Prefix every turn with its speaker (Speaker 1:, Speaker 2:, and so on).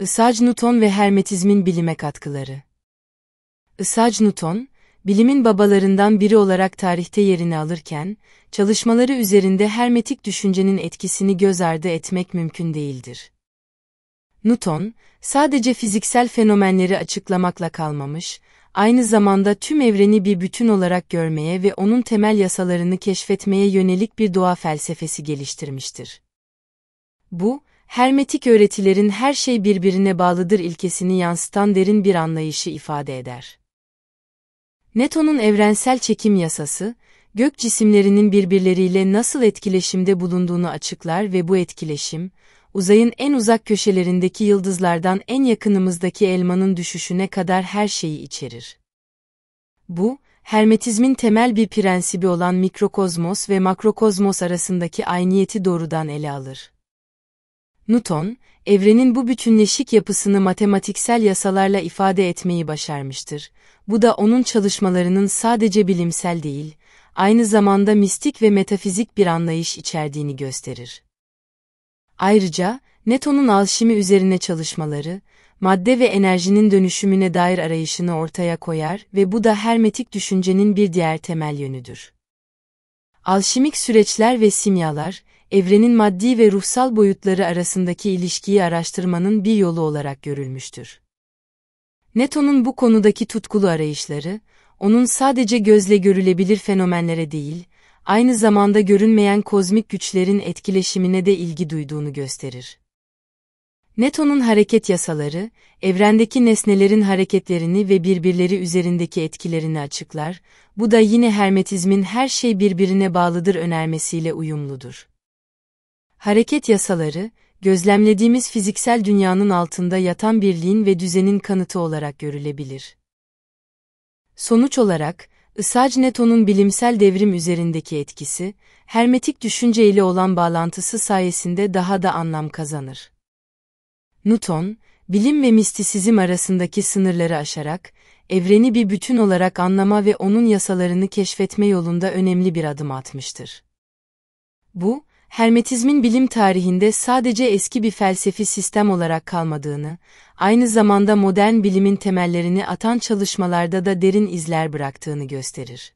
Speaker 1: Isaac Newton ve Hermetizmin bilime katkıları. Isaac Newton, bilimin babalarından biri olarak tarihte yerini alırken, çalışmaları üzerinde hermetik düşüncenin etkisini göz ardı etmek mümkün değildir. Newton, sadece fiziksel fenomenleri açıklamakla kalmamış, aynı zamanda tüm evreni bir bütün olarak görmeye ve onun temel yasalarını keşfetmeye yönelik bir doğa felsefesi geliştirmiştir. Bu, hermetik öğretilerin her şey birbirine bağlıdır ilkesini yansıtan derin bir anlayışı ifade eder. Newton'un evrensel çekim yasası, gök cisimlerinin birbirleriyle nasıl etkileşimde bulunduğunu açıklar ve bu etkileşim, uzayın en uzak köşelerindeki yıldızlardan en yakınımızdaki elmanın düşüşüne kadar her şeyi içerir. Bu, Hermetizmin temel bir prensibi olan mikrokozmos ve makrokozmos arasındaki ayniyeti doğrudan ele alır. Newton, evrenin bu bütünleşik yapısını matematiksel yasalarla ifade etmeyi başarmıştır. Bu da onun çalışmalarının sadece bilimsel değil, aynı zamanda mistik ve metafizik bir anlayış içerdiğini gösterir. Ayrıca, Newton'un alşimi üzerine çalışmaları, madde ve enerjinin dönüşümüne dair arayışını ortaya koyar ve bu da hermetik düşüncenin bir diğer temel yönüdür. Alşimik süreçler ve simyalar, evrenin maddi ve ruhsal boyutları arasındaki ilişkiyi araştırmanın bir yolu olarak görülmüştür. Neto'nun bu konudaki tutkulu arayışları, onun sadece gözle görülebilir fenomenlere değil, aynı zamanda görünmeyen kozmik güçlerin etkileşimine de ilgi duyduğunu gösterir. Neto'nun hareket yasaları, evrendeki nesnelerin hareketlerini ve birbirleri üzerindeki etkilerini açıklar, bu da yine hermetizmin her şey birbirine bağlıdır önermesiyle uyumludur. Hareket yasaları, gözlemlediğimiz fiziksel dünyanın altında yatan birliğin ve düzenin kanıtı olarak görülebilir. Sonuç olarak, Isaac Neto'nun bilimsel devrim üzerindeki etkisi, hermetik düşünce ile olan bağlantısı sayesinde daha da anlam kazanır. Newton, bilim ve mistisizm arasındaki sınırları aşarak, evreni bir bütün olarak anlama ve onun yasalarını keşfetme yolunda önemli bir adım atmıştır. Bu, Hermetizmin bilim tarihinde sadece eski bir felsefi sistem olarak kalmadığını, aynı zamanda modern bilimin temellerini atan çalışmalarda da derin izler bıraktığını gösterir.